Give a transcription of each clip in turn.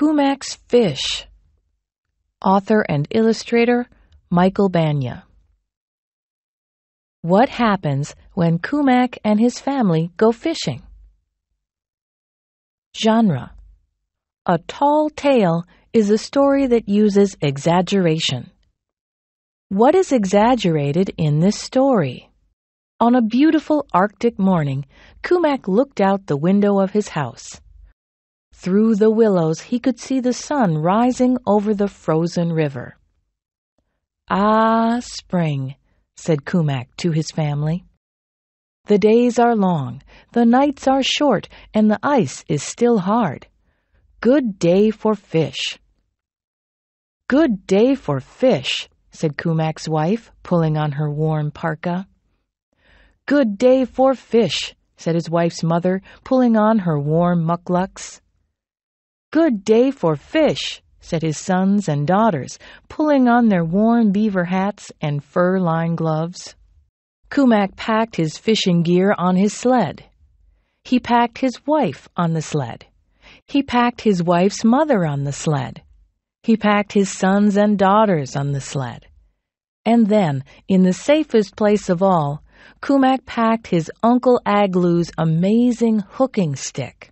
Kumax Fish. Author and illustrator Michael Banya. What happens when Kumak and his family go fishing? Genre A tall tale is a story that uses exaggeration. What is exaggerated in this story? On a beautiful Arctic morning, Kumak looked out the window of his house. Through the willows he could see the sun rising over the frozen river. Ah, spring, said Kumak to his family. The days are long, the nights are short, and the ice is still hard. Good day for fish. Good day for fish, said Kumak's wife, pulling on her warm parka. Good day for fish, said his wife's mother, pulling on her warm mukluks. Good day for fish, said his sons and daughters, pulling on their worn beaver hats and fur lined gloves. Kumak packed his fishing gear on his sled. He packed his wife on the sled. He packed his wife's mother on the sled. He packed his sons and daughters on the sled. And then, in the safest place of all, Kumak packed his Uncle Agloo's amazing hooking stick.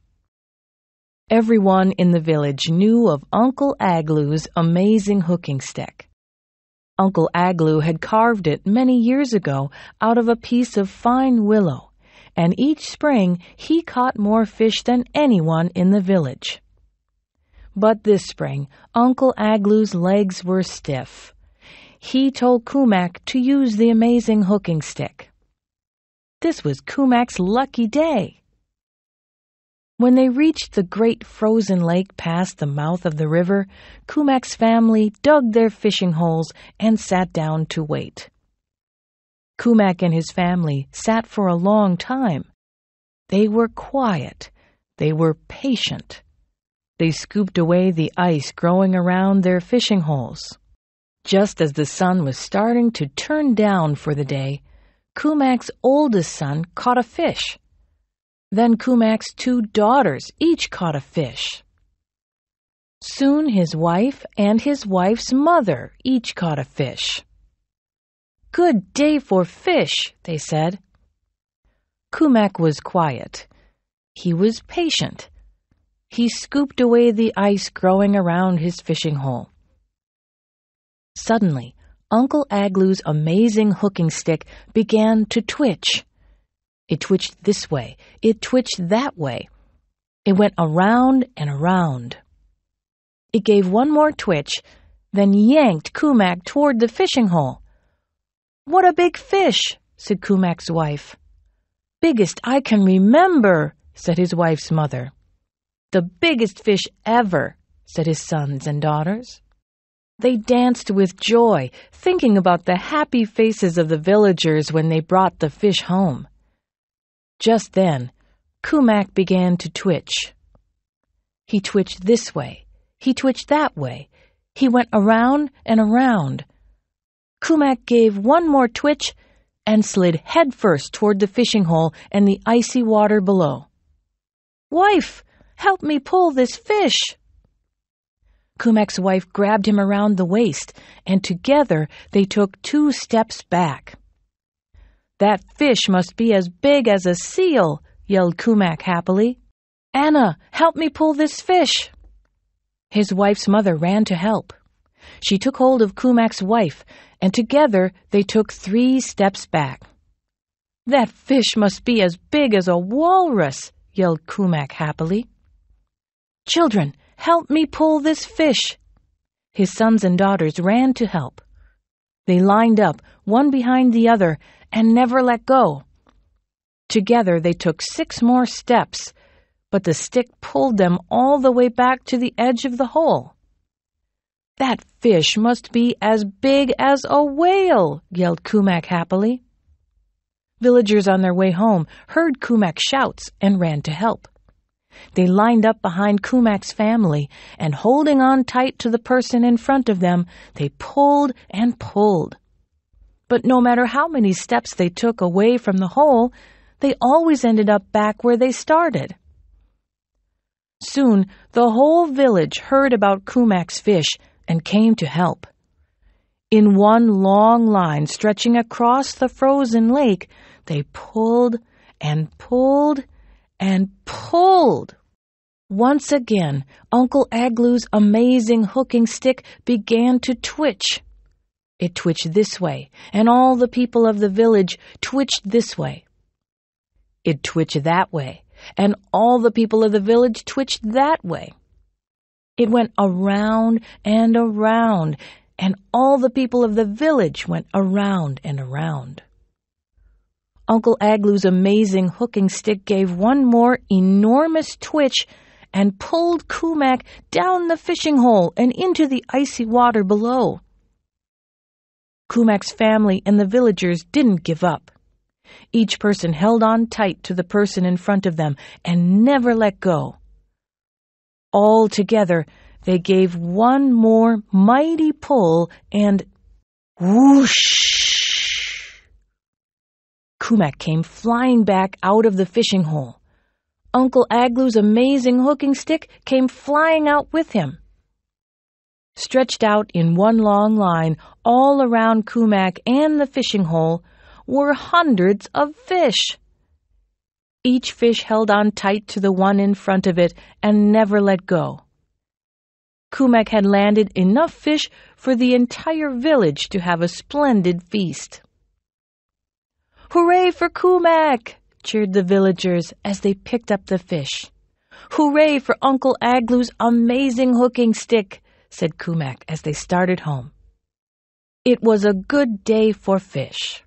Everyone in the village knew of Uncle Agloo's amazing hooking stick. Uncle Agloo had carved it many years ago out of a piece of fine willow, and each spring he caught more fish than anyone in the village. But this spring, Uncle Agloo's legs were stiff. He told Kumak to use the amazing hooking stick. This was Kumak's lucky day. When they reached the great frozen lake past the mouth of the river, Kumak's family dug their fishing holes and sat down to wait. Kumak and his family sat for a long time. They were quiet. They were patient. They scooped away the ice growing around their fishing holes. Just as the sun was starting to turn down for the day, Kumak's oldest son caught a fish. Then Kumak's two daughters each caught a fish. Soon his wife and his wife's mother each caught a fish. Good day for fish, they said. Kumak was quiet. He was patient. He scooped away the ice growing around his fishing hole. Suddenly, Uncle Aglu's amazing hooking stick began to twitch. It twitched this way. It twitched that way. It went around and around. It gave one more twitch, then yanked Kumak toward the fishing hole. What a big fish, said Kumak's wife. Biggest I can remember, said his wife's mother. The biggest fish ever, said his sons and daughters. They danced with joy, thinking about the happy faces of the villagers when they brought the fish home. Just then, Kumak began to twitch. He twitched this way. He twitched that way. He went around and around. Kumak gave one more twitch and slid headfirst toward the fishing hole and the icy water below. Wife, help me pull this fish! Kumak's wife grabbed him around the waist, and together they took two steps back. That fish must be as big as a seal, yelled Kumak happily. Anna, help me pull this fish. His wife's mother ran to help. She took hold of Kumak's wife, and together they took three steps back. That fish must be as big as a walrus, yelled Kumak happily. Children, help me pull this fish. His sons and daughters ran to help. They lined up, one behind the other, and never let go. Together they took six more steps, but the stick pulled them all the way back to the edge of the hole. That fish must be as big as a whale, yelled Kumak happily. Villagers on their way home heard Kumak's shouts and ran to help. They lined up behind Kumak's family, and holding on tight to the person in front of them, they pulled and pulled. But no matter how many steps they took away from the hole, they always ended up back where they started. Soon, the whole village heard about Kumak's fish and came to help. In one long line stretching across the frozen lake, they pulled and pulled and pulled. Once again, Uncle Agloo's amazing hooking stick began to twitch. It twitched this way, and all the people of the village twitched this way. It twitched that way, and all the people of the village twitched that way. It went around and around, and all the people of the village went around and around. Uncle Agloo's amazing hooking stick gave one more enormous twitch and pulled Kumak down the fishing hole and into the icy water below. Kumak's family and the villagers didn't give up. Each person held on tight to the person in front of them and never let go. All together, they gave one more mighty pull and whoosh! Kumak came flying back out of the fishing hole. Uncle Agloo's amazing hooking stick came flying out with him stretched out in one long line all around Kumak and the fishing hole, were hundreds of fish. Each fish held on tight to the one in front of it and never let go. Kumak had landed enough fish for the entire village to have a splendid feast. Hooray for Kumak! cheered the villagers as they picked up the fish. Hooray for Uncle Agloo's amazing hooking stick! said Kumak as they started home. It was a good day for fish.